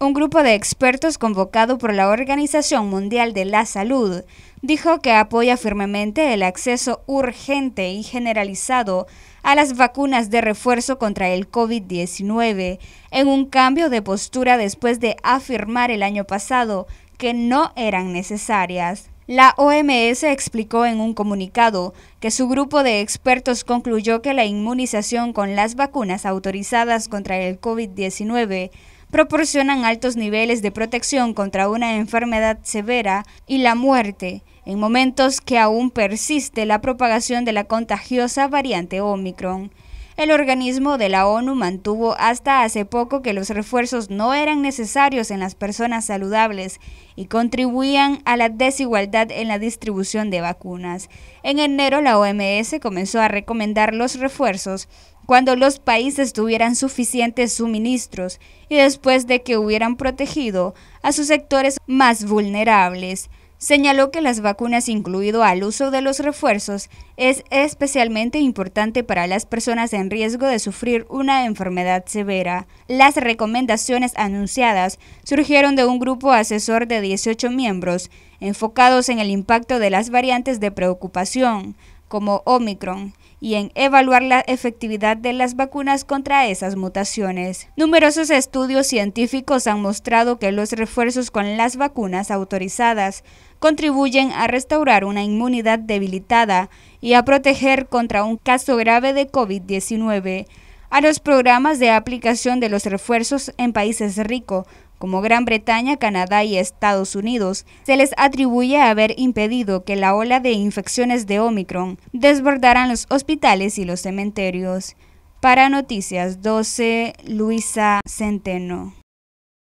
Un grupo de expertos convocado por la Organización Mundial de la Salud dijo que apoya firmemente el acceso urgente y generalizado a las vacunas de refuerzo contra el COVID-19 en un cambio de postura después de afirmar el año pasado que no eran necesarias. La OMS explicó en un comunicado que su grupo de expertos concluyó que la inmunización con las vacunas autorizadas contra el COVID-19 proporcionan altos niveles de protección contra una enfermedad severa y la muerte en momentos que aún persiste la propagación de la contagiosa variante Omicron el organismo de la ONU mantuvo hasta hace poco que los refuerzos no eran necesarios en las personas saludables y contribuían a la desigualdad en la distribución de vacunas. En enero la OMS comenzó a recomendar los refuerzos cuando los países tuvieran suficientes suministros y después de que hubieran protegido a sus sectores más vulnerables. Señaló que las vacunas, incluido al uso de los refuerzos, es especialmente importante para las personas en riesgo de sufrir una enfermedad severa. Las recomendaciones anunciadas surgieron de un grupo asesor de 18 miembros, enfocados en el impacto de las variantes de preocupación, como Omicron y en evaluar la efectividad de las vacunas contra esas mutaciones. Numerosos estudios científicos han mostrado que los refuerzos con las vacunas autorizadas contribuyen a restaurar una inmunidad debilitada y a proteger contra un caso grave de COVID-19. A los programas de aplicación de los refuerzos en países ricos como Gran Bretaña, Canadá y Estados Unidos, se les atribuye haber impedido que la ola de infecciones de Omicron desbordaran los hospitales y los cementerios. Para Noticias 12, Luisa Centeno.